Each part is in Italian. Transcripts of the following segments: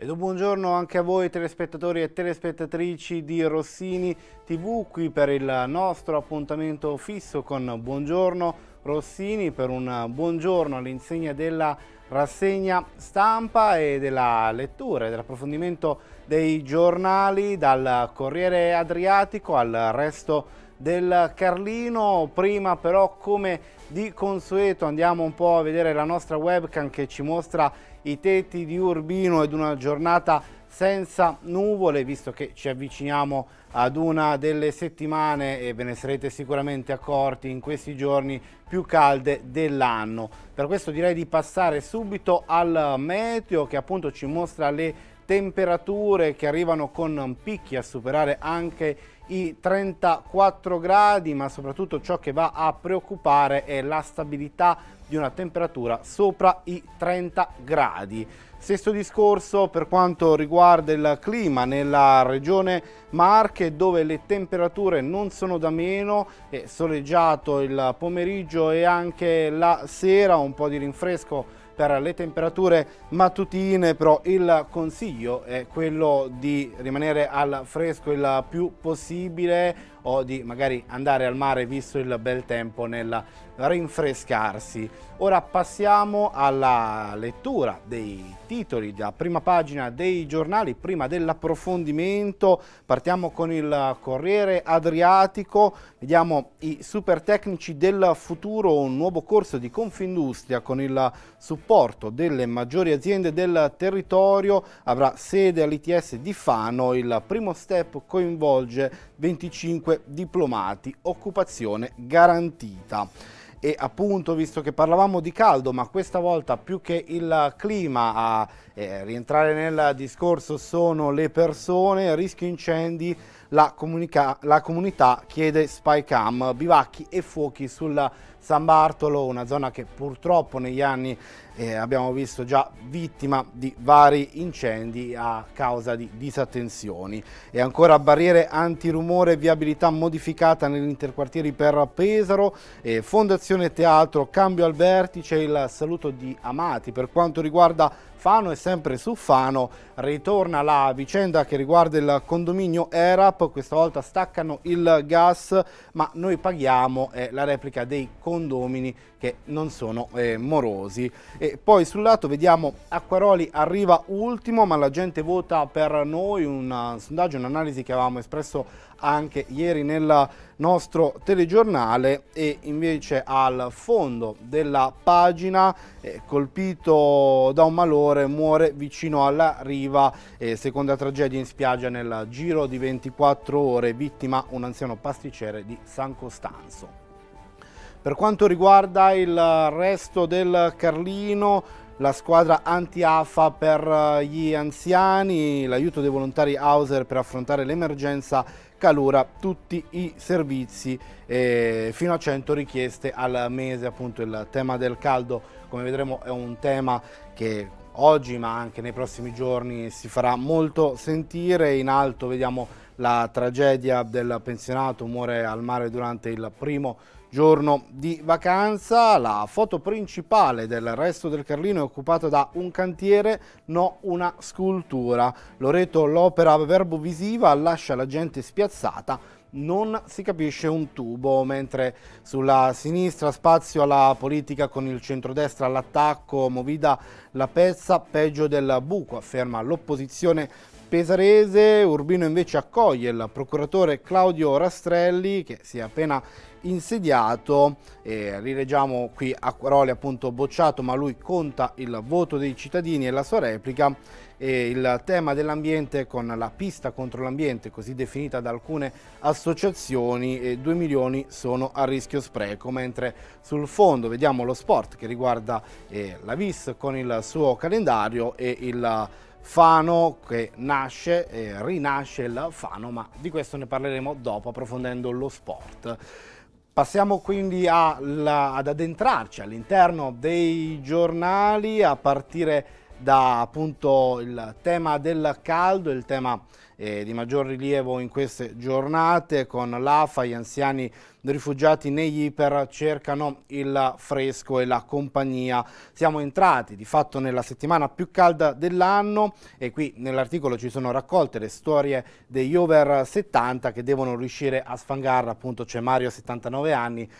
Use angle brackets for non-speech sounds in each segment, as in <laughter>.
Ed un buongiorno anche a voi telespettatori e telespettatrici di Rossini TV, qui per il nostro appuntamento fisso con Buongiorno Rossini, per un buongiorno all'insegna della rassegna stampa e della lettura e dell'approfondimento dei giornali dal Corriere Adriatico al resto del Carlino. Prima però come di consueto andiamo un po' a vedere la nostra webcam che ci mostra i tetti di Urbino ed una giornata senza nuvole, visto che ci avviciniamo ad una delle settimane, e ve ne sarete sicuramente accorti in questi giorni, più calde dell'anno. Per questo direi di passare subito al meteo che appunto ci mostra le temperature che arrivano con picchi a superare anche i i 34 gradi ma soprattutto ciò che va a preoccupare è la stabilità di una temperatura sopra i 30 gradi. Stesso discorso per quanto riguarda il clima nella regione Marche dove le temperature non sono da meno, è soleggiato il pomeriggio e anche la sera, un po' di rinfresco per le temperature mattutine, però il consiglio è quello di rimanere al fresco il più possibile o di magari andare al mare visto il bel tempo nel rinfrescarsi. Ora passiamo alla lettura dei titoli da prima pagina dei giornali, prima dell'approfondimento. Partiamo con il Corriere Adriatico, vediamo i super tecnici del futuro, un nuovo corso di Confindustria con il supporto delle maggiori aziende del territorio, avrà sede all'ITS di Fano, il primo step coinvolge 25 diplomati, occupazione garantita. E appunto, visto che parlavamo di caldo, ma questa volta più che il clima a eh, rientrare nel discorso sono le persone, rischio incendi, la, la comunità chiede spycam, bivacchi e fuochi sul San Bartolo, una zona che purtroppo negli anni eh, abbiamo visto già vittima di vari incendi a causa di disattenzioni. E ancora barriere antirumore, viabilità modificata negli interquartieri per Pesaro, eh, Fondazione Teatro, cambio al vertice, il saluto di Amati. Per quanto riguarda Fano e sempre su Fano ritorna la vicenda che riguarda il condominio ERAP, questa volta staccano il gas ma noi paghiamo eh, la replica dei condomini che non sono eh, morosi. E poi sul lato vediamo Acquaroli arriva ultimo ma la gente vota per noi, un sondaggio, un'analisi che avevamo espresso anche ieri nel nostro telegiornale e invece al fondo della pagina eh, colpito da un malore muore vicino alla riva eh, seconda tragedia in spiaggia nel giro di 24 ore vittima un anziano pasticcere di San Costanzo per quanto riguarda il resto del Carlino la squadra anti-AFA per eh, gli anziani, l'aiuto dei volontari Hauser per affrontare l'emergenza calura, tutti i servizi eh, fino a 100 richieste al mese, appunto il tema del caldo come vedremo è un tema che oggi ma anche nei prossimi giorni si farà molto sentire, in alto vediamo la tragedia del pensionato, muore al mare durante il primo Giorno di vacanza, la foto principale del resto del Carlino è occupata da un cantiere, no una scultura. Loreto l'opera verbo visiva lascia la gente spiazzata non si capisce un tubo, mentre sulla sinistra spazio alla politica con il centrodestra all'attacco, Movida la pezza peggio del buco, afferma l'opposizione Pesarese Urbino invece accoglie il procuratore Claudio Rastrelli che si è appena insediato e rileggiamo qui a parole appunto bocciato ma lui conta il voto dei cittadini e la sua replica e il tema dell'ambiente con la pista contro l'ambiente così definita da alcune associazioni e 2 milioni sono a rischio spreco mentre sul fondo vediamo lo sport che riguarda eh, la VIS con il suo calendario e il Fano che nasce e rinasce il Fano, ma di questo ne parleremo dopo approfondendo lo sport. Passiamo quindi alla, ad addentrarci all'interno dei giornali a partire da appunto il tema del caldo, il tema eh, di maggior rilievo in queste giornate con l'AFA, gli anziani rifugiati negli iper cercano il fresco e la compagnia. Siamo entrati di fatto nella settimana più calda dell'anno e qui nell'articolo ci sono raccolte le storie degli over 70 che devono riuscire a sfangarla, appunto c'è Mario 79 anni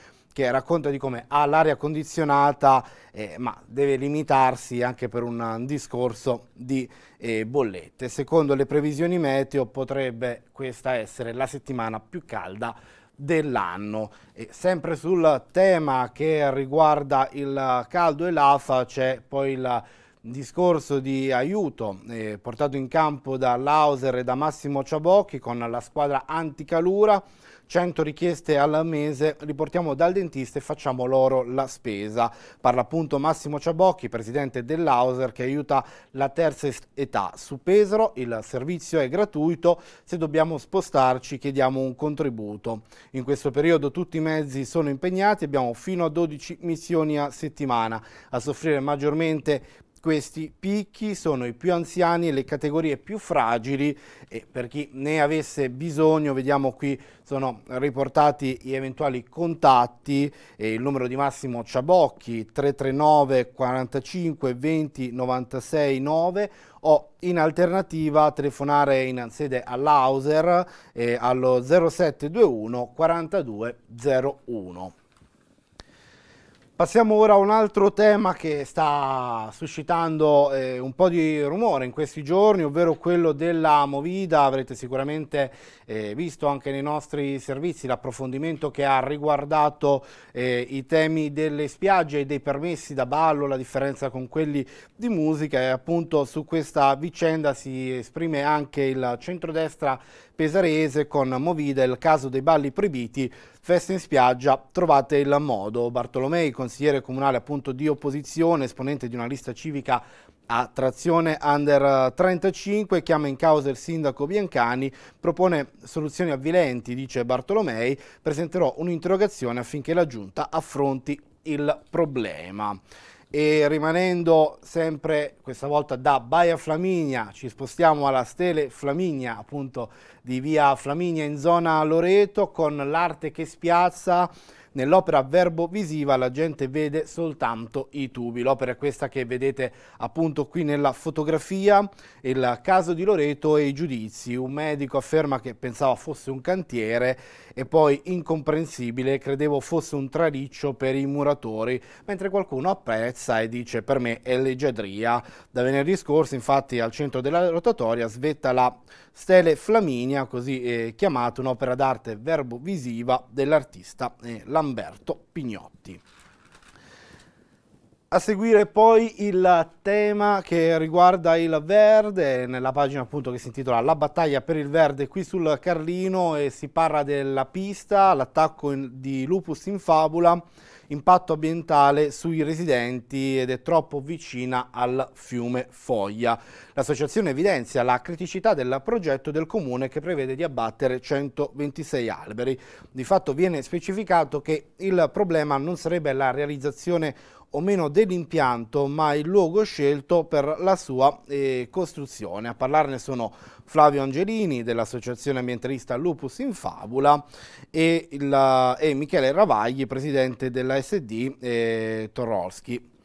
che racconta di come ha l'aria condizionata eh, ma deve limitarsi anche per un discorso di eh, bollette. Secondo le previsioni meteo potrebbe questa essere la settimana più calda dell'anno. sempre sul tema che riguarda il caldo e l'AFA c'è poi il discorso di aiuto eh, portato in campo da Lauser e da Massimo Ciabocchi con la squadra anticalura, 100 richieste al mese, li portiamo dal dentista e facciamo loro la spesa. Parla appunto Massimo Ciabocchi, presidente dell'Auser, che aiuta la terza età. Su Pesaro il servizio è gratuito, se dobbiamo spostarci chiediamo un contributo. In questo periodo tutti i mezzi sono impegnati, abbiamo fino a 12 missioni a settimana. A soffrire maggiormente questi picchi sono i più anziani e le categorie più fragili e per chi ne avesse bisogno vediamo qui sono riportati gli eventuali contatti e il numero di Massimo Ciabocchi 339 45 20 96 9 o in alternativa telefonare in sede all'Auser eh, allo 0721 4201. Passiamo ora a un altro tema che sta suscitando eh, un po' di rumore in questi giorni, ovvero quello della Movida. Avrete sicuramente eh, visto anche nei nostri servizi l'approfondimento che ha riguardato eh, i temi delle spiagge e dei permessi da ballo, la differenza con quelli di musica e appunto su questa vicenda si esprime anche il centrodestra pesarese con Movida, il caso dei balli proibiti Feste in spiaggia, trovate il modo. Bartolomei, consigliere comunale appunto di opposizione, esponente di una lista civica a trazione under 35, chiama in causa il sindaco Biancani, propone soluzioni avvilenti, dice Bartolomei, presenterò un'interrogazione affinché la giunta affronti il problema e rimanendo sempre questa volta da Baia Flaminia ci spostiamo alla Stele Flaminia appunto di via Flaminia in zona Loreto con l'arte che spiazza Nell'opera verbo visiva la gente vede soltanto i tubi. L'opera è questa che vedete appunto qui nella fotografia, il caso di Loreto e i giudizi. Un medico afferma che pensava fosse un cantiere e poi incomprensibile, credevo fosse un traliccio per i muratori, mentre qualcuno apprezza e dice per me è leggiadria. Da venerdì scorso infatti al centro della rotatoria svetta la Stele Flaminia, così eh, chiamata, un'opera d'arte verbo visiva dell'artista eh, Lamberto Pignotti. A seguire poi il tema che riguarda il verde, nella pagina appunto che si intitola La battaglia per il verde qui sul Carlino e si parla della pista, l'attacco di Lupus in Fabula impatto ambientale sui residenti ed è troppo vicina al fiume Foglia. L'associazione evidenzia la criticità del progetto del comune che prevede di abbattere 126 alberi. Di fatto viene specificato che il problema non sarebbe la realizzazione o meno dell'impianto, ma il luogo scelto per la sua eh, costruzione. A parlarne sono Flavio Angelini dell'associazione ambientalista Lupus in Fabula e, il, e Michele Ravagli, presidente della SD eh, Torolski.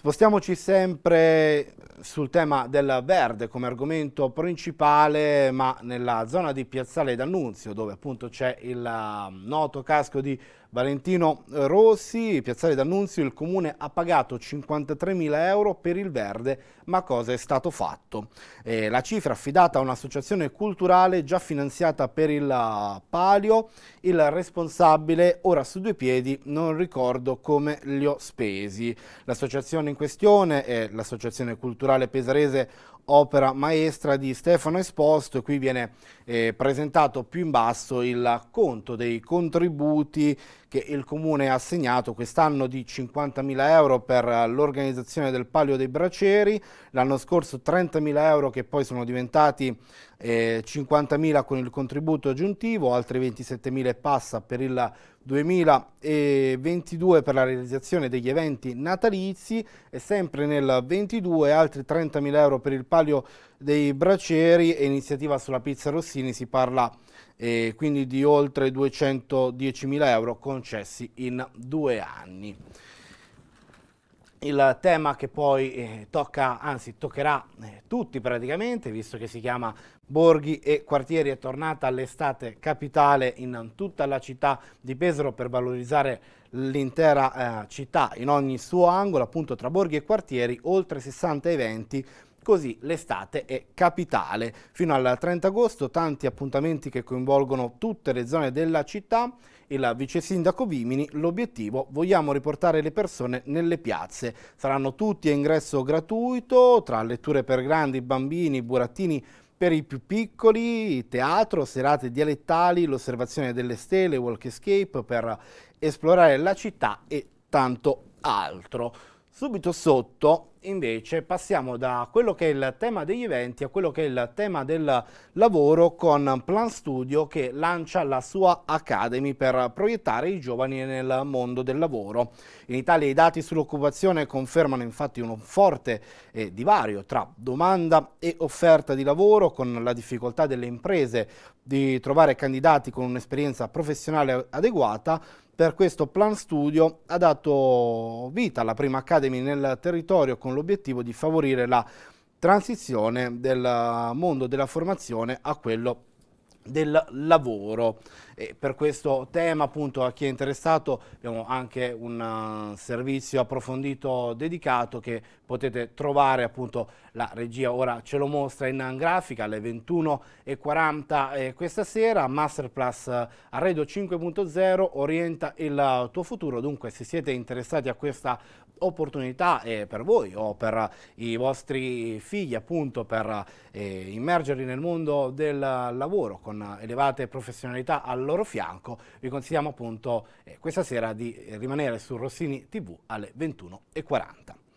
Spostiamoci sempre sul tema del verde come argomento principale, ma nella zona di Piazzale d'Annunzio, dove appunto c'è il um, noto casco di Valentino Rossi, Piazzale d'Annunzio, il comune ha pagato 53.000 euro per il verde, ma cosa è stato fatto? Eh, la cifra affidata a un'associazione culturale già finanziata per il uh, palio, il responsabile ora su due piedi, non ricordo come li ho spesi. L'associazione in questione è l'Associazione Culturale Pesarese Opera Maestra di Stefano Esposto e qui viene eh, presentato più in basso il conto dei contributi che il Comune ha assegnato quest'anno di 50.000 euro per l'organizzazione del Palio dei Braceri, l'anno scorso 30.000 euro che poi sono diventati eh, 50.000 con il contributo aggiuntivo, altri 27.000 e passa per il 2022 per la realizzazione degli eventi natalizi e sempre nel 22 altri 30.000 euro per il Palio dei Braceri e iniziativa sulla pizza Rossini si parla di eh, quindi di oltre 210.000 euro concessi in due anni. Il tema che poi eh, tocca, anzi toccherà eh, tutti praticamente, visto che si chiama Borghi e Quartieri, è tornata all'estate capitale in tutta la città di Pesaro per valorizzare l'intera eh, città in ogni suo angolo, appunto tra Borghi e Quartieri, oltre 60 eventi così l'estate è capitale. Fino al 30 agosto tanti appuntamenti che coinvolgono tutte le zone della città e la vice sindaco Vimini, l'obiettivo vogliamo riportare le persone nelle piazze. Saranno tutti a ingresso gratuito, tra letture per grandi, bambini, burattini per i più piccoli, teatro, serate dialettali, l'osservazione delle stele, walk escape per esplorare la città e tanto altro. Subito sotto invece passiamo da quello che è il tema degli eventi a quello che è il tema del lavoro con Plan Studio che lancia la sua Academy per proiettare i giovani nel mondo del lavoro. In Italia i dati sull'occupazione confermano infatti un forte eh, divario tra domanda e offerta di lavoro con la difficoltà delle imprese di trovare candidati con un'esperienza professionale adeguata per questo plan studio ha dato vita alla prima Academy nel territorio con l'obiettivo di favorire la transizione del mondo della formazione a quello del lavoro e per questo tema appunto a chi è interessato abbiamo anche un uh, servizio approfondito dedicato che potete trovare appunto la regia ora ce lo mostra in grafica alle 21.40 eh, questa sera Masterclass uh, Arredo 5.0 orienta il uh, tuo futuro dunque se siete interessati a questa opportunità eh, per voi o per i vostri figli appunto per eh, immergerli nel mondo del lavoro con elevate professionalità al loro fianco, vi consigliamo appunto eh, questa sera di rimanere su Rossini TV alle 21.40.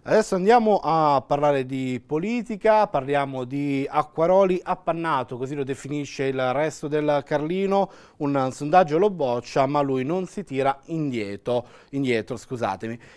Adesso andiamo a parlare di politica, parliamo di Acquaroli appannato, così lo definisce il resto del Carlino, un sondaggio lo boccia ma lui non si tira indietro, indietro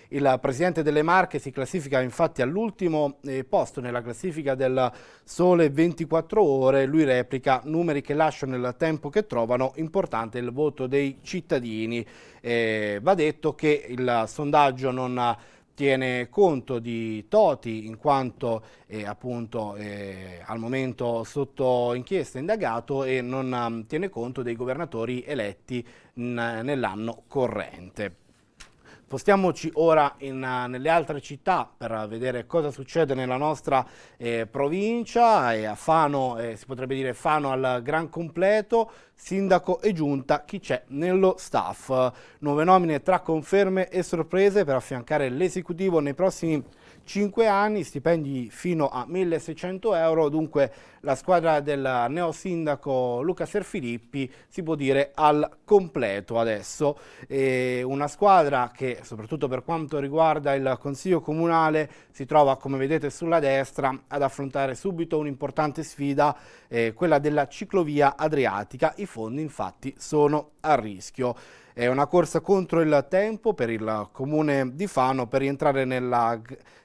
Il presidente delle Marche si classifica infatti all'ultimo eh, posto nella classifica del sole 24 ore, lui replica numeri che lasciano il tempo che trovano, importante il voto dei cittadini. Eh, va detto che il sondaggio non ha tiene conto di Toti in quanto è eh, appunto è eh, al momento sotto inchiesta indagato e non ehm, tiene conto dei governatori eletti nell'anno corrente. Spostiamoci ora in, eh, nelle altre città per vedere cosa succede nella nostra eh, provincia, eh, a Fano, eh, si potrebbe dire Fano al gran completo, sindaco e giunta, chi c'è nello staff. Nuove nomine tra conferme e sorprese per affiancare l'esecutivo nei prossimi anni. 5 anni, stipendi fino a 1600 euro, dunque la squadra del neosindaco Luca Serfilippi si può dire al completo adesso, e una squadra che soprattutto per quanto riguarda il Consiglio Comunale si trova come vedete sulla destra ad affrontare subito un'importante sfida, eh, quella della ciclovia adriatica, i fondi infatti sono a rischio. È una corsa contro il tempo per il comune di Fano per rientrare nella,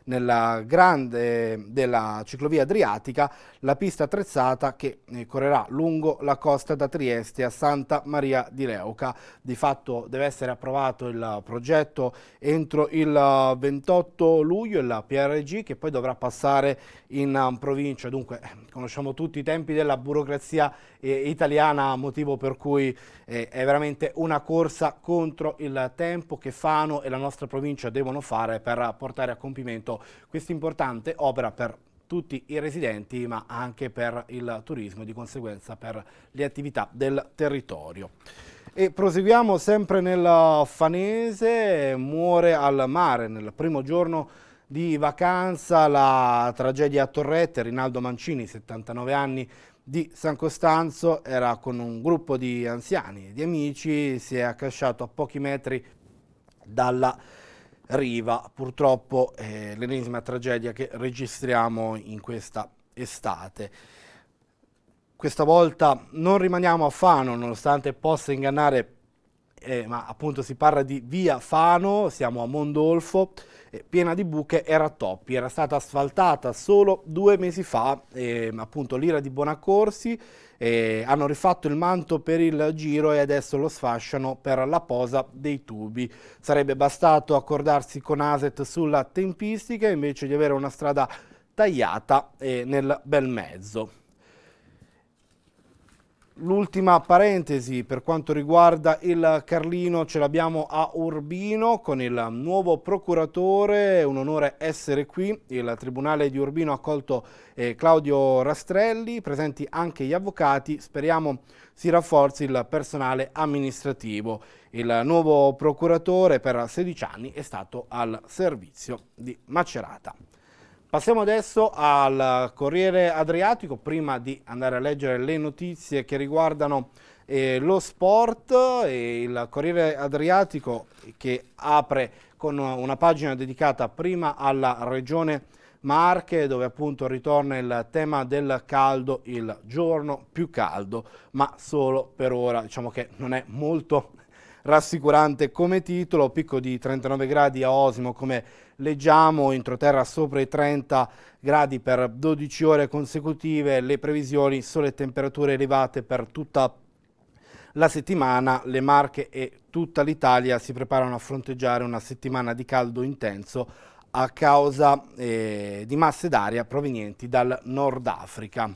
nella grande della ciclovia adriatica, la pista attrezzata che eh, correrà lungo la costa da Trieste a Santa Maria di Leuca. Di fatto deve essere approvato il progetto entro il 28 luglio, il PRG, che poi dovrà passare in eh, provincia. Dunque eh, conosciamo tutti i tempi della burocrazia eh, italiana, motivo per cui eh, è veramente una corsa corsa contro il tempo che Fano e la nostra provincia devono fare per portare a compimento questa importante opera per tutti i residenti ma anche per il turismo e di conseguenza per le attività del territorio. E proseguiamo sempre nel Fanese, muore al mare nel primo giorno di vacanza la tragedia a Torrette, Rinaldo Mancini, 79 anni, di San Costanzo era con un gruppo di anziani e di amici, si è accasciato a pochi metri dalla riva. Purtroppo è eh, l'ennesima tragedia che registriamo in questa estate. Questa volta non rimaniamo a Fano, nonostante possa ingannare eh, ma appunto si parla di via Fano, siamo a Mondolfo, eh, piena di buche e rattoppi. Era stata asfaltata solo due mesi fa, eh, appunto l'ira di Bonaccorsi, eh, hanno rifatto il manto per il giro e adesso lo sfasciano per la posa dei tubi. Sarebbe bastato accordarsi con Aset sulla tempistica invece di avere una strada tagliata eh, nel bel mezzo. L'ultima parentesi per quanto riguarda il Carlino ce l'abbiamo a Urbino con il nuovo procuratore, è un onore essere qui, il Tribunale di Urbino ha accolto eh, Claudio Rastrelli, presenti anche gli avvocati, speriamo si rafforzi il personale amministrativo. Il nuovo procuratore per 16 anni è stato al servizio di Macerata. Passiamo adesso al Corriere Adriatico, prima di andare a leggere le notizie che riguardano eh, lo sport, e il Corriere Adriatico che apre con una pagina dedicata prima alla regione Marche dove appunto ritorna il tema del caldo, il giorno più caldo, ma solo per ora, diciamo che non è molto <laughs> rassicurante come titolo, picco di 39 gradi a Osimo come leggiamo entroterra sopra i 30 gradi per 12 ore consecutive, le previsioni sole temperature elevate per tutta la settimana, le Marche e tutta l'Italia si preparano a fronteggiare una settimana di caldo intenso a causa eh, di masse d'aria provenienti dal Nord Africa.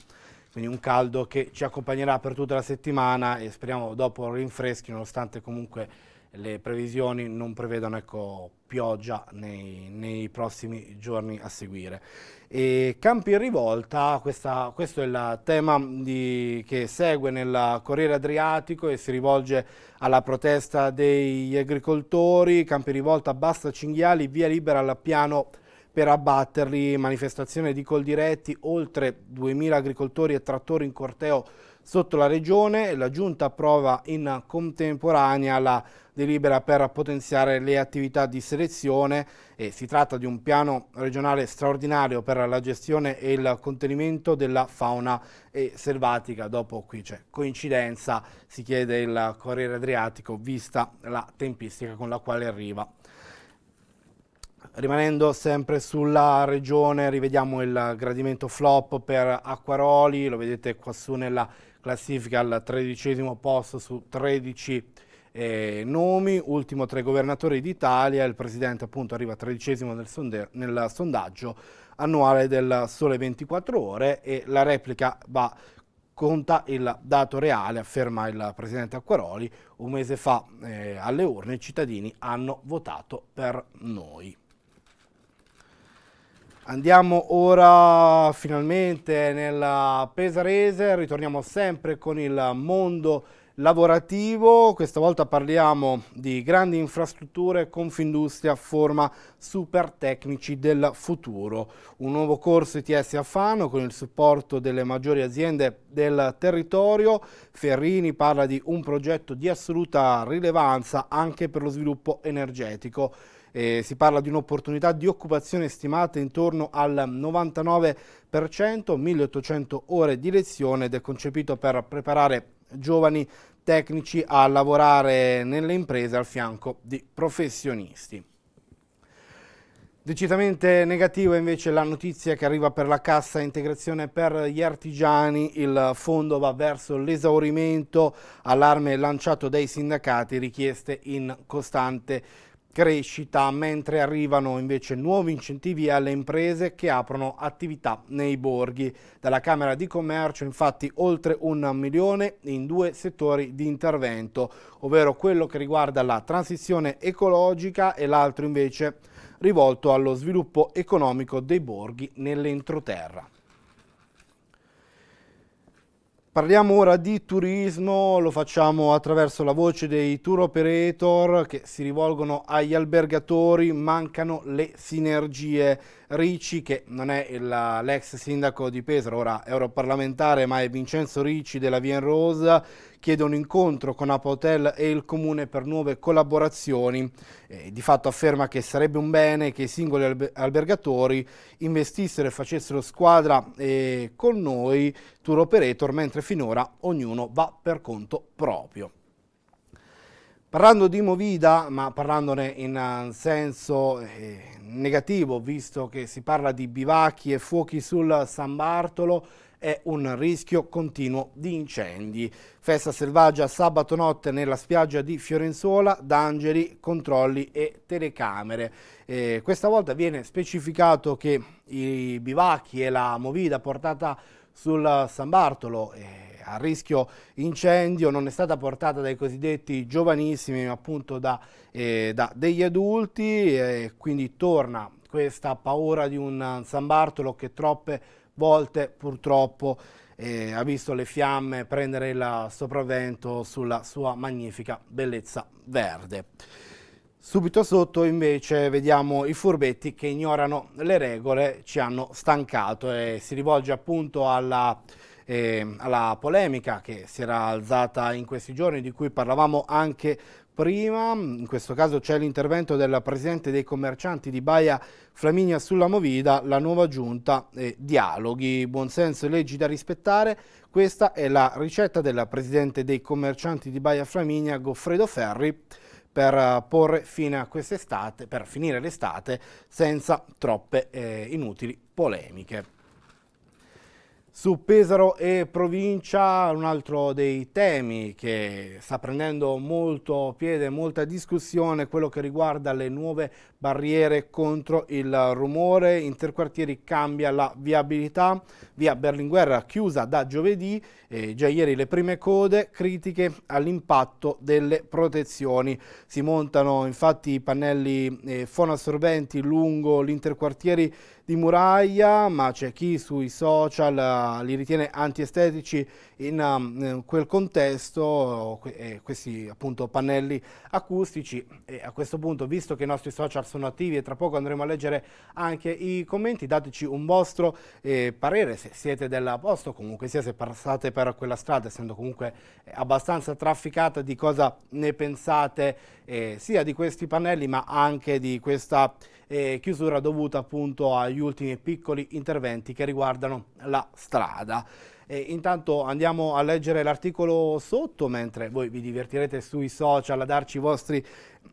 Quindi un caldo che ci accompagnerà per tutta la settimana e speriamo dopo rinfreschi nonostante comunque le previsioni non prevedono ecco, pioggia nei, nei, prossimi giorni a seguire. E campi in rivolta, questa, questo è il tema di, che segue nel Corriere Adriatico e si rivolge alla protesta degli agricoltori, campi in rivolta, basta cinghiali, via libera al piano per abbatterli, manifestazione di col diretti, oltre 2.000 agricoltori e trattori in corteo Sotto la Regione la Giunta approva in contemporanea la delibera per potenziare le attività di selezione e si tratta di un piano regionale straordinario per la gestione e il contenimento della fauna e selvatica. Dopo qui c'è coincidenza, si chiede il Corriere Adriatico vista la tempistica con la quale arriva. Rimanendo sempre sulla regione, rivediamo il gradimento flop per Acquaroli, lo vedete qua su nella classifica al tredicesimo posto su 13 eh, nomi, ultimo tra i governatori d'Italia, il presidente appunto arriva tredicesimo nel, sonde, nel sondaggio annuale del Sole 24 Ore e la replica va conta il dato reale, afferma il presidente Acquaroli, un mese fa eh, alle urne i cittadini hanno votato per noi. Andiamo ora finalmente nella Pesarese, ritorniamo sempre con il mondo lavorativo, questa volta parliamo di grandi infrastrutture, Confindustria forma super tecnici del futuro, un nuovo corso ITS a Fano con il supporto delle maggiori aziende del territorio, Ferrini parla di un progetto di assoluta rilevanza anche per lo sviluppo energetico eh, si parla di un'opportunità di occupazione stimata intorno al 99%, 1800 ore di lezione ed è concepito per preparare giovani tecnici a lavorare nelle imprese al fianco di professionisti. Decisamente negativa invece la notizia che arriva per la cassa integrazione per gli artigiani, il fondo va verso l'esaurimento, allarme lanciato dai sindacati, richieste in costante crescita, mentre arrivano invece nuovi incentivi alle imprese che aprono attività nei borghi. Dalla Camera di Commercio infatti oltre un milione in due settori di intervento, ovvero quello che riguarda la transizione ecologica e l'altro invece rivolto allo sviluppo economico dei borghi nell'entroterra. Parliamo ora di turismo, lo facciamo attraverso la voce dei tour operator che si rivolgono agli albergatori, mancano le sinergie Ricci, che non è l'ex sindaco di Pesaro, ora europarlamentare, ma è Vincenzo Ricci della Vien Rosa, chiede un incontro con Apotel e il Comune per nuove collaborazioni. Eh, di fatto afferma che sarebbe un bene che i singoli alber albergatori investissero e facessero squadra eh, con noi, tour operator, mentre finora ognuno va per conto proprio. Parlando di Movida, ma parlandone in eh, senso eh, negativo, visto che si parla di bivacchi e fuochi sul San Bartolo, è un rischio continuo di incendi. Festa selvaggia sabato notte nella spiaggia di Fiorenzuola, d'angeli, controlli e telecamere. Eh, questa volta viene specificato che i bivacchi e la movida portata sul San Bartolo eh, a rischio incendio, non è stata portata dai cosiddetti giovanissimi, ma appunto da, eh, da degli adulti, e quindi torna questa paura di un San Bartolo che troppe volte purtroppo eh, ha visto le fiamme prendere il sopravvento sulla sua magnifica bellezza verde. Subito sotto invece vediamo i furbetti che ignorano le regole, ci hanno stancato e si rivolge appunto alla eh, alla polemica che si era alzata in questi giorni, di cui parlavamo anche prima, in questo caso c'è l'intervento del presidente dei commercianti di Baia Flaminia sulla Movida, la nuova giunta eh, dialoghi, buonsenso e leggi da rispettare. Questa è la ricetta del presidente dei commercianti di Baia Flaminia Goffredo Ferri per eh, porre fine a quest'estate, per finire l'estate senza troppe eh, inutili polemiche. Su Pesaro e provincia, un altro dei temi che sta prendendo molto piede, molta discussione, quello che riguarda le nuove barriere contro il rumore. Interquartieri cambia la viabilità, via Berlinguerra chiusa da giovedì, eh, già ieri le prime code, critiche all'impatto delle protezioni. Si montano infatti i pannelli eh, fonoassorbenti lungo l'interquartieri di Muraglia, ma c'è chi sui social eh, li ritiene antiestetici in ehm, quel contesto, eh, questi appunto pannelli acustici. E a questo punto, visto che i nostri social sono attivi e tra poco andremo a leggere anche i commenti, dateci un vostro eh, parere se siete del posto, comunque sia se passate per quella strada, essendo comunque abbastanza trafficata, di cosa ne pensate eh, sia di questi pannelli ma anche di questa eh, chiusura dovuta appunto agli ultimi piccoli interventi che riguardano la strada. E intanto andiamo a leggere l'articolo sotto mentre voi vi divertirete sui social a darci i vostri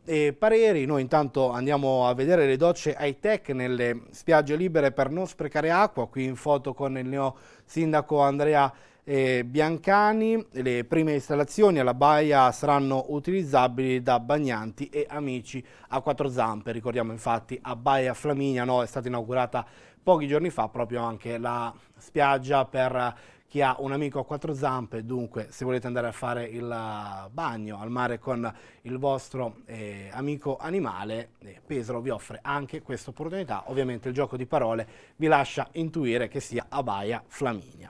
eh, pareri. Noi intanto andiamo a vedere le docce high tech nelle spiagge libere per non sprecare acqua. Qui in foto con il neo sindaco Andrea eh, Biancani, le prime installazioni alla baia saranno utilizzabili da bagnanti e amici a quattro zampe. Ricordiamo infatti a Baia Flaminia no, è stata inaugurata pochi giorni fa proprio anche la spiaggia per chi ha un amico a quattro zampe, dunque se volete andare a fare il bagno al mare con il vostro eh, amico animale, eh, Pesaro vi offre anche questa opportunità. Ovviamente il gioco di parole vi lascia intuire che sia a Baia Flaminia.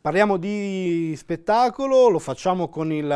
Parliamo di spettacolo, lo facciamo con il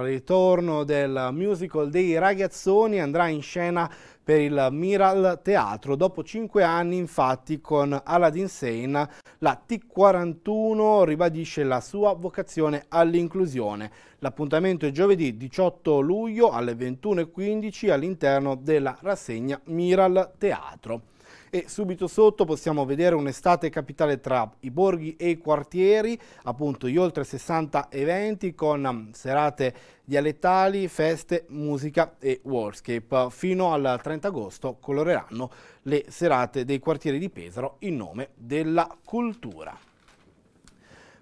ritorno del musical dei ragazzoni, andrà in scena per il Miral Teatro. Dopo cinque anni, infatti, con Aladdin Sane, la T41 ribadisce la sua vocazione all'inclusione. L'appuntamento è giovedì 18 luglio alle 21.15 all'interno della rassegna Miral Teatro e subito sotto possiamo vedere un'estate capitale tra i borghi e i quartieri, appunto gli oltre 60 eventi con mm, serate dialettali, feste, musica e worldscape. Fino al 30 agosto coloreranno le serate dei quartieri di Pesaro in nome della cultura.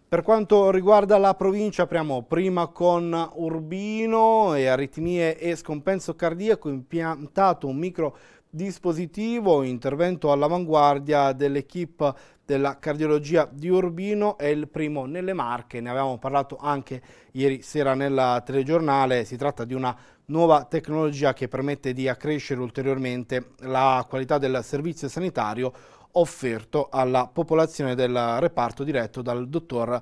Per quanto riguarda la provincia, apriamo prima con Urbino e aritmie e scompenso cardiaco, impiantato un micro dispositivo, intervento all'avanguardia dell'equipe della cardiologia di Urbino è il primo nelle Marche, ne avevamo parlato anche ieri sera nella telegiornale, si tratta di una nuova tecnologia che permette di accrescere ulteriormente la qualità del servizio sanitario offerto alla popolazione del reparto diretto dal dottor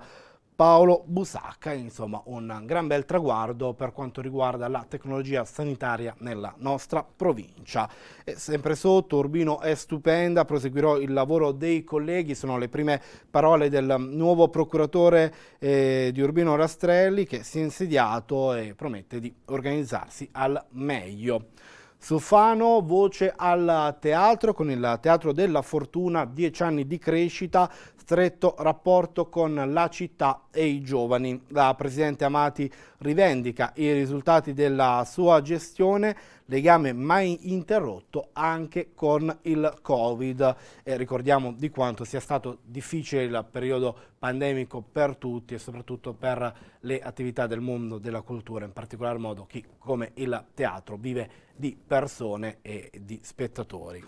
Paolo Busacca, insomma un gran bel traguardo per quanto riguarda la tecnologia sanitaria nella nostra provincia. E sempre sotto, Urbino è stupenda, proseguirò il lavoro dei colleghi, sono le prime parole del nuovo procuratore eh, di Urbino Rastrelli che si è insediato e promette di organizzarsi al meglio. Sofano, voce al teatro, con il Teatro della Fortuna, dieci anni di crescita, stretto rapporto con la città e i giovani. La Presidente Amati rivendica i risultati della sua gestione, legame mai interrotto anche con il Covid. Eh, ricordiamo di quanto sia stato difficile il periodo pandemico per tutti e soprattutto per le attività del mondo della cultura, in particolar modo chi come il teatro vive di persone e di spettatori.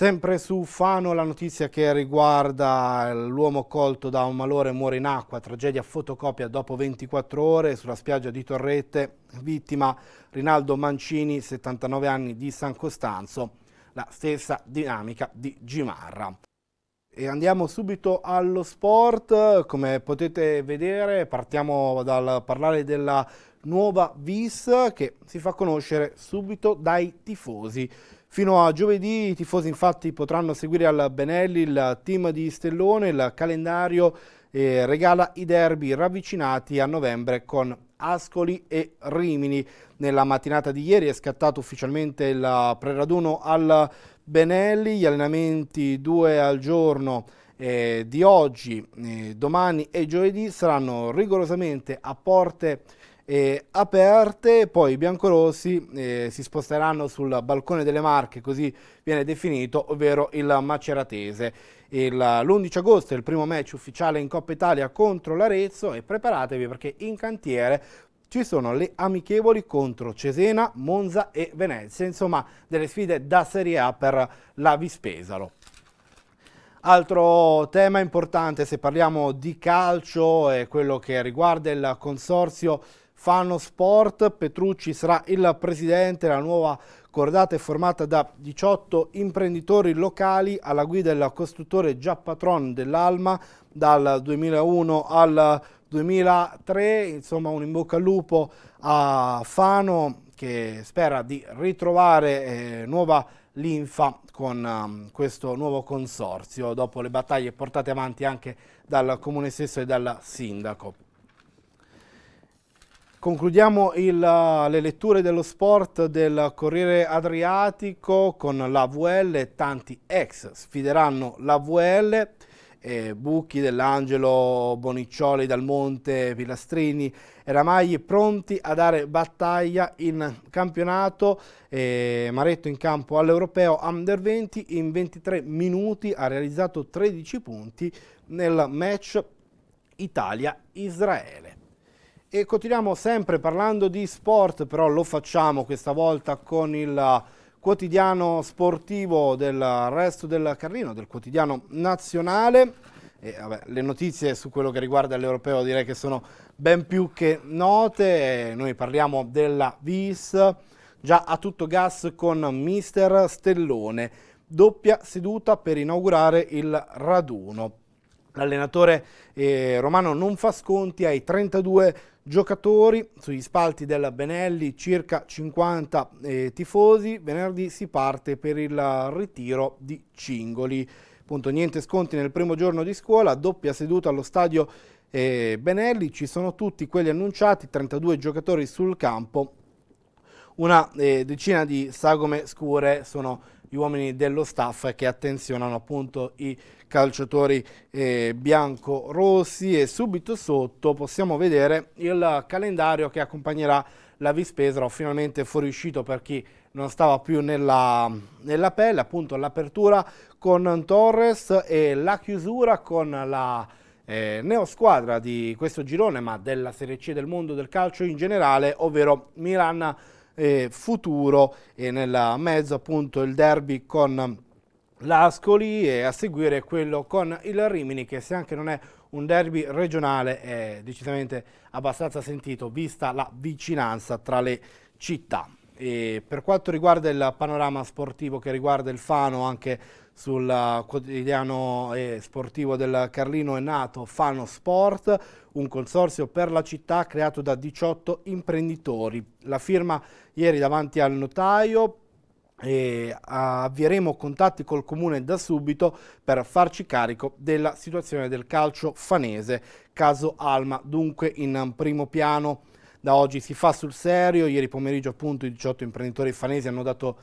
Sempre su Fano la notizia che riguarda l'uomo colto da un malore muore in acqua, tragedia fotocopia dopo 24 ore sulla spiaggia di Torrette, vittima Rinaldo Mancini, 79 anni di San Costanzo, la stessa dinamica di Gimarra. E andiamo subito allo sport, come potete vedere partiamo dal parlare della nuova vis che si fa conoscere subito dai tifosi. Fino a giovedì i tifosi infatti potranno seguire al Benelli il team di Stellone, il calendario eh, regala i derby ravvicinati a novembre con Ascoli e Rimini. Nella mattinata di ieri è scattato ufficialmente il preraduno al Benelli, gli allenamenti due al giorno eh, di oggi, eh, domani e giovedì saranno rigorosamente a porte eh, aperte, poi i biancorossi eh, si sposteranno sul balcone delle Marche, così viene definito, ovvero il Maceratese. l'11 agosto è il primo match ufficiale in Coppa Italia contro l'Arezzo e preparatevi perché in cantiere ci sono le amichevoli contro Cesena, Monza e Venezia, insomma delle sfide da Serie A per la Vispesalo. Altro tema importante se parliamo di calcio è quello che riguarda il consorzio fanno sport, Petrucci sarà il presidente, la nuova cordata è formata da 18 imprenditori locali alla guida del costruttore già patron dell'Alma dal 2001 al 2003, insomma un in bocca al lupo a Fano che spera di ritrovare eh, nuova linfa con um, questo nuovo consorzio dopo le battaglie portate avanti anche dal comune stesso e dal sindaco. Concludiamo il, eh, le letture dello sport del Corriere Adriatico con l'AVL, tanti ex sfideranno l'AVL, eh, Bucchi, Dell'Angelo, Boniccioli, Dalmonte, Pilastrini e Ramagli pronti a dare battaglia in campionato, eh, Maretto in campo all'Europeo Under 20 in 23 minuti ha realizzato 13 punti nel match Italia-Israele. E continuiamo sempre parlando di sport, però lo facciamo questa volta con il quotidiano sportivo del resto del Carlino, del quotidiano nazionale. E, vabbè, le notizie su quello che riguarda l'europeo direi che sono ben più che note. Noi parliamo della VIS, già a tutto gas con Mister Stellone, doppia seduta per inaugurare il raduno. L'allenatore eh, romano non fa sconti ai 32 giocatori sugli spalti della Benelli, circa 50 eh, tifosi, venerdì si parte per il ritiro di Cingoli. Appunto, niente sconti nel primo giorno di scuola, doppia seduta allo stadio eh, Benelli, ci sono tutti quelli annunciati, 32 giocatori sul campo, una eh, decina di sagome scure sono gli uomini dello staff che attenzionano appunto i calciatori eh, bianco-rossi e subito sotto possiamo vedere il calendario che accompagnerà la Vispesaro finalmente fuoriuscito per chi non stava più nella, nella pelle, appunto l'apertura con Torres e la chiusura con la eh, neosquadra di questo girone ma della Serie C del mondo del calcio in generale, ovvero Milan eh, futuro e nella mezzo appunto il derby con l'Ascoli e a seguire quello con il Rimini che se anche non è un derby regionale è decisamente abbastanza sentito vista la vicinanza tra le città. E per quanto riguarda il panorama sportivo che riguarda il Fano anche sul quotidiano e eh, sportivo del Carlino è nato Fano Sport, un consorzio per la città creato da 18 imprenditori. La firma ieri davanti al notaio e avvieremo contatti col comune da subito per farci carico della situazione del calcio fanese, caso Alma dunque in primo piano da oggi si fa sul serio, ieri pomeriggio appunto i 18 imprenditori fanesi hanno dato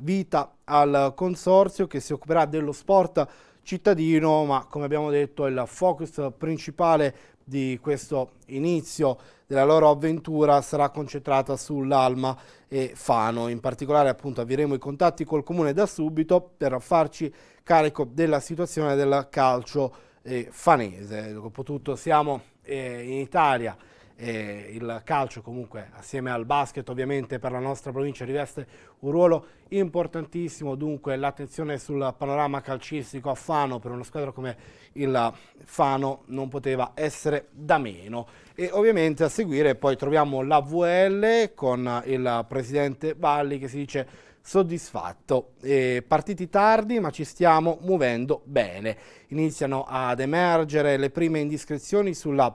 vita al consorzio che si occuperà dello sport cittadino, ma come abbiamo detto il focus principale di questo inizio della loro avventura sarà concentrata sull'Alma e Fano. In particolare appunto avvieremo i contatti col comune da subito per farci carico della situazione del calcio eh, fanese. Dopotutto siamo eh, in Italia eh, il calcio comunque assieme al basket ovviamente per la nostra provincia riveste un ruolo importantissimo, dunque l'attenzione sul panorama calcistico a Fano per una squadra come il Fano non poteva essere da meno. E ovviamente a seguire poi troviamo la VL con il presidente Valli che si dice soddisfatto. Eh, partiti tardi ma ci stiamo muovendo bene. Iniziano ad emergere le prime indiscrezioni sulla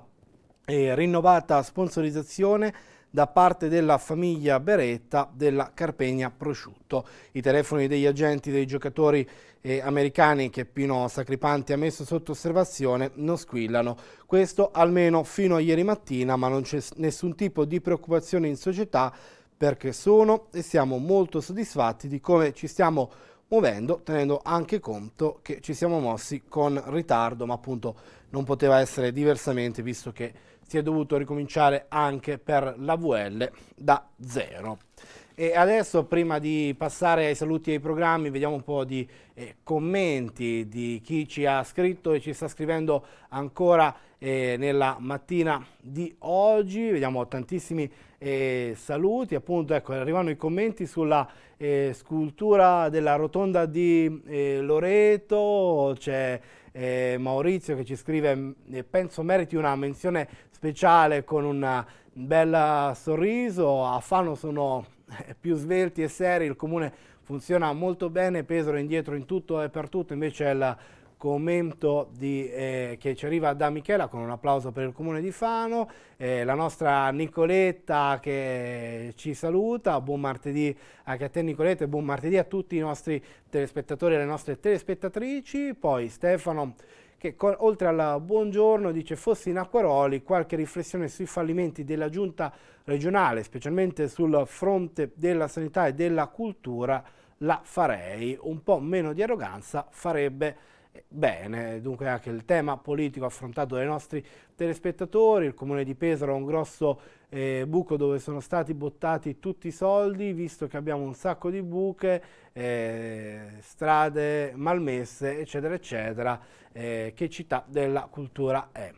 e rinnovata sponsorizzazione da parte della famiglia Beretta della Carpegna Prosciutto. I telefoni degli agenti dei giocatori eh, americani che Pino Sacripanti ha messo sotto osservazione non squillano. Questo almeno fino a ieri mattina, ma non c'è nessun tipo di preoccupazione in società perché sono e siamo molto soddisfatti di come ci stiamo muovendo, tenendo anche conto che ci siamo mossi con ritardo, ma appunto non poteva essere diversamente visto che si è dovuto ricominciare anche per l'AVL da zero. E adesso prima di passare ai saluti e ai programmi vediamo un po' di eh, commenti di chi ci ha scritto e ci sta scrivendo ancora eh, nella mattina di oggi, vediamo tantissimi eh, saluti, appunto ecco, arrivano i commenti sulla eh, scultura della rotonda di eh, Loreto, c'è eh, Maurizio che ci scrive mm, eh, penso meriti una menzione speciale con un eh, bel eh, sorriso, a Fano sono più svelti e seri, il comune funziona molto bene, Pesaro indietro in tutto e per tutto, invece è il commento di, eh, che ci arriva da Michela con un applauso per il comune di Fano, eh, la nostra Nicoletta che ci saluta, buon martedì anche a te Nicoletta e buon martedì a tutti i nostri telespettatori e le nostre telespettatrici, poi Stefano che oltre al buongiorno dice fossi in Acquaroli qualche riflessione sui fallimenti della giunta regionale, specialmente sul fronte della sanità e della cultura la farei, un po' meno di arroganza farebbe Bene, dunque anche il tema politico affrontato dai nostri telespettatori, il comune di Pesaro ha un grosso eh, buco dove sono stati buttati tutti i soldi, visto che abbiamo un sacco di buche, eh, strade malmesse, eccetera, eccetera, eh, che città della cultura è.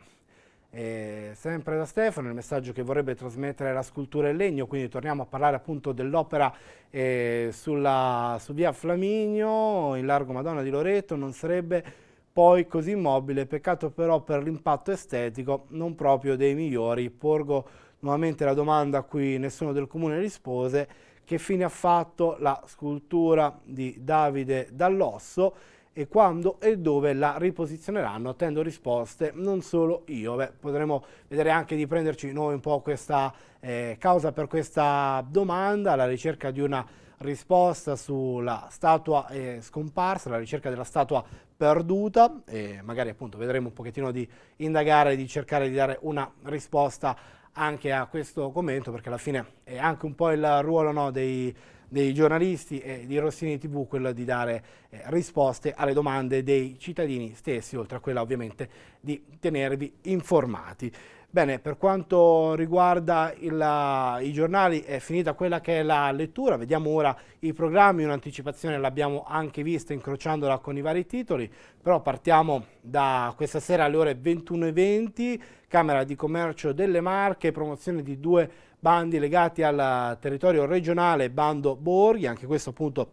E sempre da Stefano, il messaggio che vorrebbe trasmettere la scultura in legno, quindi torniamo a parlare appunto dell'opera eh, sulla, su via Flaminio, in largo Madonna di Loreto, non sarebbe poi così immobile, peccato però per l'impatto estetico non proprio dei migliori. Porgo nuovamente la domanda a cui nessuno del comune rispose, che fine ha fatto la scultura di Davide Dall'Osso? e quando e dove la riposizioneranno. Attendo risposte non solo io, Beh, potremo vedere anche di prenderci noi un po' questa eh, causa per questa domanda, la ricerca di una risposta sulla statua eh, scomparsa, la ricerca della statua perduta e magari appunto vedremo un pochettino di indagare, di cercare di dare una risposta anche a questo commento perché alla fine è anche un po' il ruolo no, dei dei giornalisti e di Rossini TV quella di dare eh, risposte alle domande dei cittadini stessi, oltre a quella ovviamente di tenervi informati. Bene, per quanto riguarda il, eh, i giornali è finita quella che è la lettura, vediamo ora i programmi, un'anticipazione l'abbiamo anche vista incrociandola con i vari titoli, però partiamo da questa sera alle ore 21.20, Camera di Commercio delle Marche, promozione di due bandi legati al territorio regionale, bando Borghi, anche questo appunto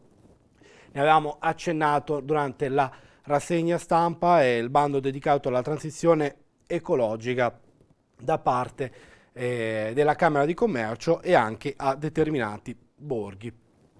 ne avevamo accennato durante la rassegna stampa e il bando dedicato alla transizione ecologica da parte eh, della Camera di Commercio e anche a determinati borghi.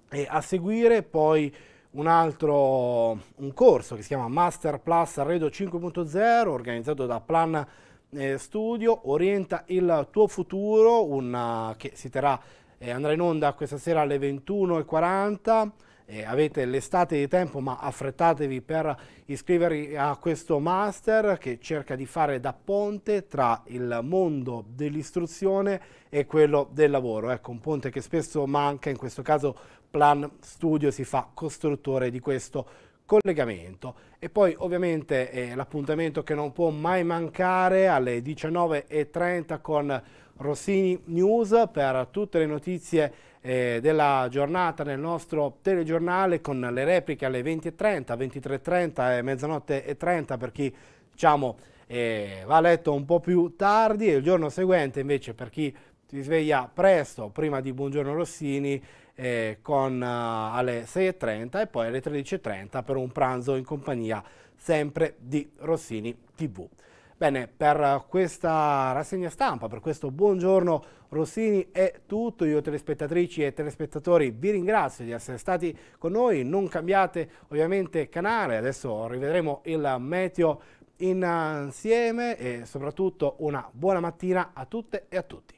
E a seguire poi un altro un corso che si chiama Master Plus Arredo 5.0 organizzato da Plan eh, studio, orienta il tuo futuro, una, eh, che si terrà, eh, andrà in onda questa sera alle 21.40. Eh, avete l'estate di tempo ma affrettatevi per iscrivervi a questo master che cerca di fare da ponte tra il mondo dell'istruzione e quello del lavoro. Ecco, un ponte che spesso manca, in questo caso Plan Studio si fa costruttore di questo collegamento. E poi ovviamente eh, l'appuntamento che non può mai mancare alle 19.30 con Rossini News per tutte le notizie eh, della giornata nel nostro telegiornale con le repliche alle 20.30, 23.30 e mezzanotte e 30 per chi diciamo, eh, va a letto un po' più tardi e il giorno seguente invece per chi si sveglia presto prima di Buongiorno Rossini eh, con, eh, alle 6.30 e poi alle 13.30 per un pranzo in compagnia sempre di Rossini TV. Bene, per questa rassegna stampa, per questo buongiorno Rossini è tutto, io telespettatrici e telespettatori vi ringrazio di essere stati con noi, non cambiate ovviamente canale, adesso rivedremo il meteo insieme e soprattutto una buona mattina a tutte e a tutti.